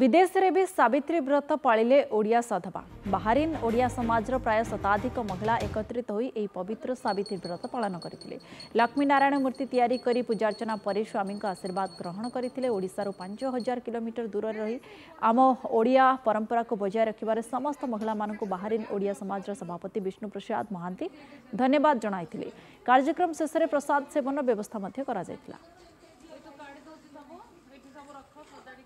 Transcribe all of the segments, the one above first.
ବିଦେଶରେ ବି ସାବିତ୍ରୀ ବ୍ରତ ପାଳିଲେ ଓଡ଼ିଆ ସଧବା ବାହାରିନ୍ ଓଡ଼ିଆ ସମାଜର ପ୍ରାୟ ଶତାଧିକ ମହିଳା ଏକତ୍ରିତ ହୋଇ ଏହି ପବିତ୍ର ସାବିତ୍ରୀ ବ୍ରତ ପାଳନ କରିଥିଲେ ଲକ୍ଷ୍ମୀନାରାୟଣ ମୂର୍ତ୍ତି ତିଆରି କରି ପୂଜାର୍ଚ୍ଚନା ପରେ ସ୍ୱାମୀଙ୍କ ଆଶୀର୍ବାଦ ଗ୍ରହଣ କରିଥିଲେ ଓଡ଼ିଶାରୁ ପାଞ୍ଚ ହଜାର କିଲୋମିଟର ଦୂରରେ ରହି ଆମ ଓଡ଼ିଆ ପରମ୍ପରାକୁ ବଜାୟ ରଖିବାରେ ସମସ୍ତ ମହିଳାମାନଙ୍କୁ ବାହାରିନ୍ ଓଡ଼ିଆ ସମାଜର ସଭାପତି ବିଷ୍ଣୁ ପ୍ରସାଦ ମହାନ୍ତି ଧନ୍ୟବାଦ ଜଣାଇଥିଲେ କାର୍ଯ୍ୟକ୍ରମ ଶେଷରେ ପ୍ରସାଦ ସେବନର ବ୍ୟବସ୍ଥା ମଧ୍ୟ କରାଯାଇଥିଲା ସଜାଡ଼ି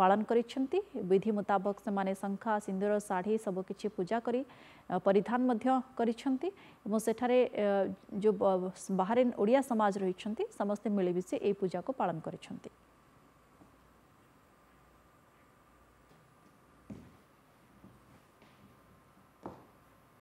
ପାଳନ କରିଛନ୍ତି ବିଧି ମୁତାବକ ସେମାନେ ଶଙ୍ଖା ସିନ୍ଦୁର ଶାଢ଼ୀ ସବୁକିଛି ପୂଜା କରି ପରିଧାନ ମଧ୍ୟ କରିଛନ୍ତି ଏବଂ ସେଠାରେ ଯେଉଁ ବାହାରେ ଓଡ଼ିଆ ସମାଜ ରହିଛନ୍ତି ସମସ୍ତେ ମିଳିମିଶି ଏହି ପୂଜାକୁ ପାଳନ କରିଛନ୍ତି